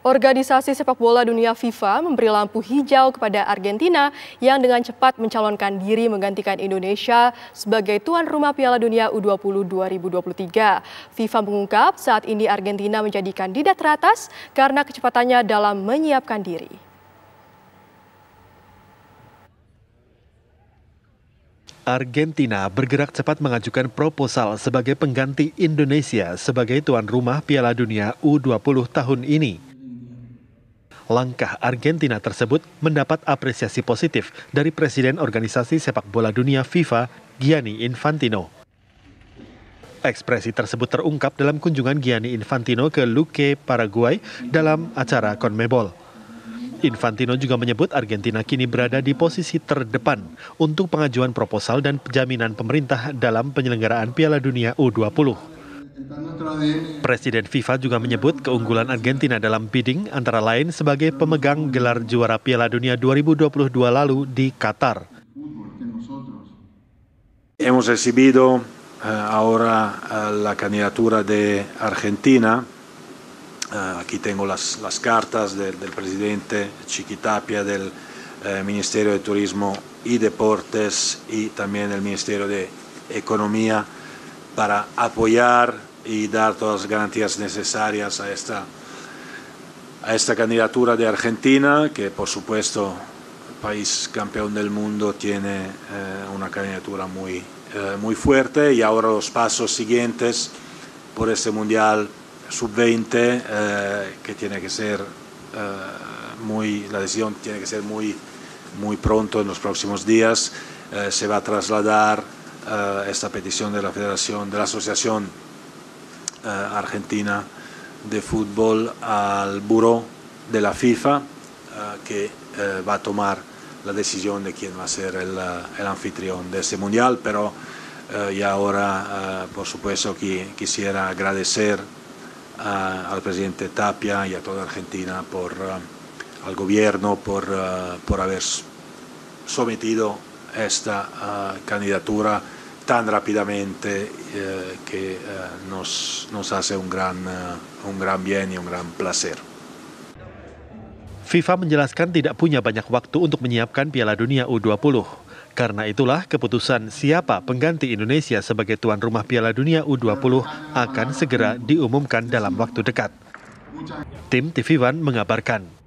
Organisasi sepak bola dunia FIFA memberi lampu hijau kepada Argentina yang dengan cepat mencalonkan diri menggantikan Indonesia sebagai tuan rumah Piala Dunia U20 2023. FIFA mengungkap saat ini Argentina menjadi kandidat teratas karena kecepatannya dalam menyiapkan diri. Argentina bergerak cepat mengajukan proposal sebagai pengganti Indonesia sebagai tuan rumah Piala Dunia U20 tahun ini. Langkah Argentina tersebut mendapat apresiasi positif dari Presiden Organisasi Sepak Bola Dunia FIFA, Gianni Infantino. Ekspresi tersebut terungkap dalam kunjungan Gianni Infantino ke Luque, Paraguay dalam acara CONMEBOL. Infantino juga menyebut Argentina kini berada di posisi terdepan untuk pengajuan proposal dan jaminan pemerintah dalam penyelenggaraan Piala Dunia U20. Presiden FIFA juga menyebut keunggulan Argentina dalam bidding antara lain sebagai pemegang gelar juara Piala Dunia 2022 lalu di Qatar. Hemos recibido eh, ahora eh, la candidatura de Argentina. Eh, aquí tengo las, cartas del presidente Chiquitapia del Ministerio de Turismo y Deportes y también del Ministerio de Economía para apoyar y dar todas las garantías necesarias a esta, a esta candidatura de Argentina, que por supuesto, país campeón del mundo, tiene eh, una candidatura muy, eh, muy fuerte y ahora los pasos siguientes por este Mundial sub-20, eh, que tiene que ser muy, la decisión tiene que ser muy, muy pronto en los próximos días, se va a trasladar esta petición de la Federación, de la Asociación eh, argentina de Fútbol al buró de la FIFA eh, que eh, va a tomar la decisión de quién va a ser el, anfitrión de este mundial, pero y ahora por supuesto que quisiera agradecer al presidente Tapia y a toda Argentina por al gobierno por, por haber sometido esta candidatura tan rápidamente eh, que eh, nos, nos, hace un gran, eh, un gran bien y un gran placer. FIFA menjelaskan tidak punya banyak waktu untuk menyiapkan Piala Dunia U20. Karena itulah keputusan siapa pengganti Indonesia sebagai tuan rumah Piala Dunia U20 akan segera diumumkan dalam waktu dekat. Tim TV One mengabarkan.